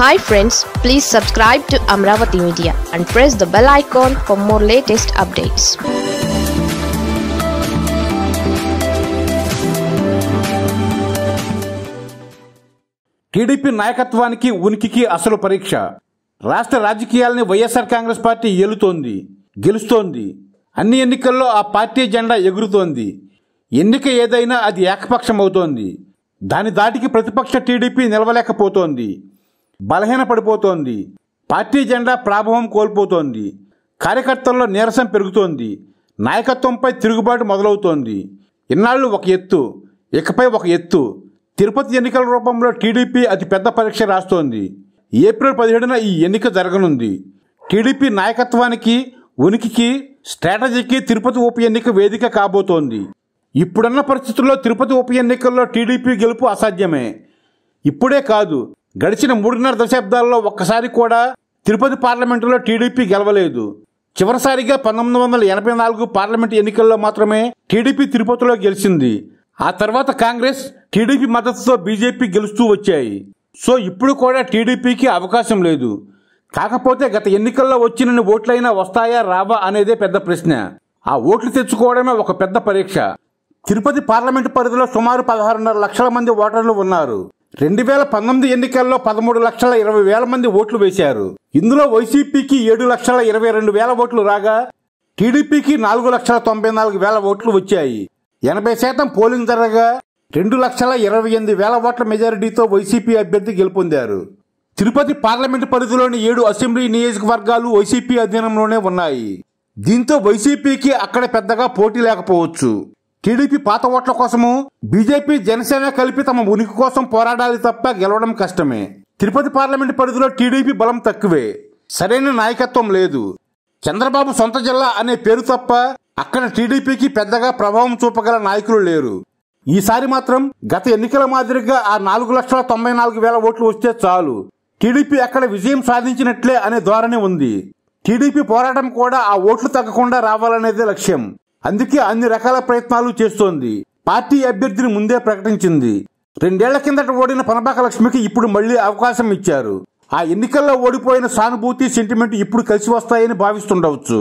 hi friends please subscribe to Amaravati media and press the bell icon for more latest updates TDP నాయకత్వానికి ఉనికికి అసలు పరీక్ష రాష్ట్ర రాజకీయాల్ని వైఎస్ఆర్ కాంగ్రెస్ పార్టీ ఏలుతోంది గెలుస్తోంది అన్ని ఎన్నికల్లో ఆ పార్టీ జెండా ఎగురుతోంది ఎన్నిక ఏదైనా అది ఏకపక్షం అవుతోంది దాని దాటికి ప్రతిపక్ష టీడీపీ నిలవలేకపోతోంది బలహీన పడిపోతోంది పార్టీ జెండా ప్రాభవం కోల్పోతోంది కార్యకర్తల్లో నీరసం పెరుగుతోంది నాయకత్వంపై తిరుగుబాటు మొదలవుతోంది ఇన్నాళ్ళు ఒక ఎత్తు ఇకపై ఒక ఎత్తు తిరుపతి ఎన్నికల రూపంలో టీడీపీ అతి పెద్ద పరీక్ష రాస్తోంది ఏప్రిల్ పదిహేడున ఈ ఎన్నిక జరగనుంది టీడీపీ నాయకత్వానికి ఉనికికి స్ట్రాటజీకి తిరుపతి ఉప ఎన్నిక వేదిక కాబోతోంది ఇప్పుడున్న పరిస్థితుల్లో తిరుపతి ఉప ఎన్నికల్లో టీడీపీ గెలుపు అసాధ్యమే ఇప్పుడే కాదు గడిచిన మూడున్నర దశాబ్దాల్లో ఒక్కసారి కూడా తిరుపతి పార్లమెంటులో టీడీపీ గెలవలేదు చివరిసారిగా పంతొమ్మిది వందల ఎనభై నాలుగు పార్లమెంట్ ఎన్నికల్లో మాత్రమే టీడీపీ తిరుపతిలో గెలిచింది ఆ తర్వాత కాంగ్రెస్ టీడీపీ మద్దతుతో బీజేపీ గెలుస్తూ వచ్చాయి సో ఇప్పుడు కూడా టీడీపీకి అవకాశం లేదు కాకపోతే గత ఎన్నికల్లో వచ్చిన ఓట్లైనా వస్తాయా రావా అనేదే పెద్ద ప్రశ్న ఆ ఓట్లు తెచ్చుకోవడమే ఒక పెద్ద పరీక్ష తిరుపతి పార్లమెంటు పరిధిలో సుమారు పదహారున్నర లక్షల మంది ఓటర్లు ఉన్నారు రెండు వేల పంతొమ్మిది ఎన్నికల్లో పదమూడు లక్షల ఇరవై వేల మంది ఓట్లు వేశారు ఇందులో వైసీపీకి ఏడు లక్షల ఇరవై రెండు వేల ఓట్లు రాగా టీడీపీకి నాలుగు లక్షల తొంభై నాలుగు వేల ఓట్లు వచ్చాయి ఎనభై శాతం పోలింగ్ జరగగా రెండు లక్షల ఇరవై ఎనిమిది వేల ఓట్ల మెజారిటీతో వైసీపీ అభ్యర్థి గెలుపొందారు తిరుపతి పార్లమెంటు పరిధిలోని ఏడు అసెంబ్లీ నియోజకవర్గాలు వైసీపీ అధీనంలోనే ఉన్నాయి దీంతో వైసీపీకి అక్కడ పెద్దగా పోటీ లేకపోవచ్చు టీడీపీ పాత ఓట్ల కోసము బీజేపీ జనసేన కలిపి తమ ఉనికి కోసం పోరాడాలి తప్ప గెలవడం కష్టమే తిరుపతి పార్లమెంటు పరిధిలో టీడీపీ బలం తక్కువే సరైన నాయకత్వం లేదు చంద్రబాబు సొంత జిల్లా అనే పేరు తప్ప అక్కడ టీడీపీకి పెద్దగా ప్రభావం చూపగల నాయకులు లేరు ఈసారి మాత్రం గత ఎన్నికల మాదిరిగా ఆ నాలుగు లక్షల తొంభై నాలుగు వేల ఓట్లు వస్తే చాలు టీడీపీ అక్కడ విజయం సాధించినట్లే అనే ధోరణి ఉంది టీడీపీ పోరాటం కూడా ఆ ఓట్లు తగ్గకుండా రావాలనేదే లక్ష్యం అందుకే అన్ని రకాల ప్రయత్నాలు చేస్తోంది పార్టీ అభ్యర్థిని ముందే ప్రకటించింది రెండేళ్ల కిందట ఓడిన పనపాక లక్ష్మికి ఇప్పుడు మళ్లీ అవకాశం ఇచ్చారు ఆ ఎన్నికల్లో ఓడిపోయిన సానుభూతి సెంటిమెంట్ ఇప్పుడు కలిసి వస్తాయని భావిస్తుండవచ్చు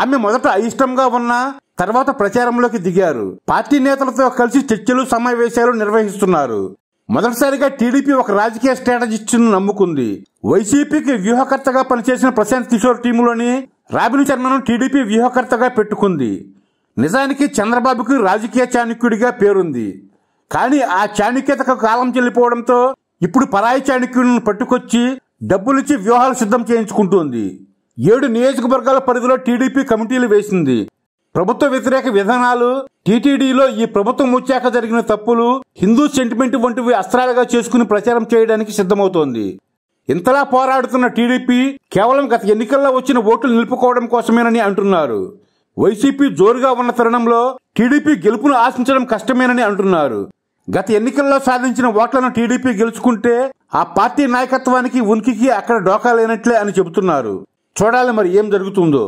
ఆమె మొదట అయిష్టంగా ఉన్నా తర్వాత ప్రచారంలోకి దిగారు పార్టీ నేతలతో కలిసి చర్చలు సమావేశాలు నిర్వహిస్తున్నారు మొదటిసారిగా టీడీపీ ఒక రాజకీయ స్ట్రాటజిస్ట్ను నమ్ముకుంది వైసీపీకి వ్యూహకర్తగా పనిచేసిన ప్రశాంత్ కిషోర్ టీంలోని రాబిన్ శర్మను టీడీపీ వ్యూహకర్తగా పెట్టుకుంది నిజానికి చంద్రబాబుకు రాజకీయ చాణుక్యుడిగా పేరుంది కానీ ఆ చాణుక్యతకు కాలం చెల్లిపోవడంతో ఇప్పుడు పరాయి చాణుక్యుడిని పట్టుకొచ్చి డబ్బులిచ్చి వ్యూహాలు సిద్ధం చేయించుకుంటోంది ఏడు నియోజకవర్గాల పరిధిలో టీడీపీ కమిటీలు వేసింది ప్రభుత్వ వ్యతిరేక విధానాలు టీటీడీలో ఈ ప్రభుత్వం వచ్చాక జరిగిన తప్పులు హిందూ సెంటిమెంట్ వంటివి అస్త్రాలుగా చేసుకుని ప్రచారం చేయడానికి సిద్ధమవుతోంది ఇంతలా పోరాడుతున్న టీడీపీ కేవలం గత ఎన్నికల్లో వచ్చిన ఓట్లు నిలుపుకోవడం కోసమేనని అంటున్నారు వైసీపీ జోరుగా ఉన్న తరుణంలో టీడీపీ గెలుపును ఆశించడం కష్టమేనని అంటున్నారు గత ఎన్నికల్లో సాధించిన ఓట్లను టీడీపీ గెలుచుకుంటే ఆ పార్టీ నాయకత్వానికి ఉనికికి అక్కడ డోకా లేనట్లే అని చెబుతున్నారు చూడాలి మరి ఏం జరుగుతుందో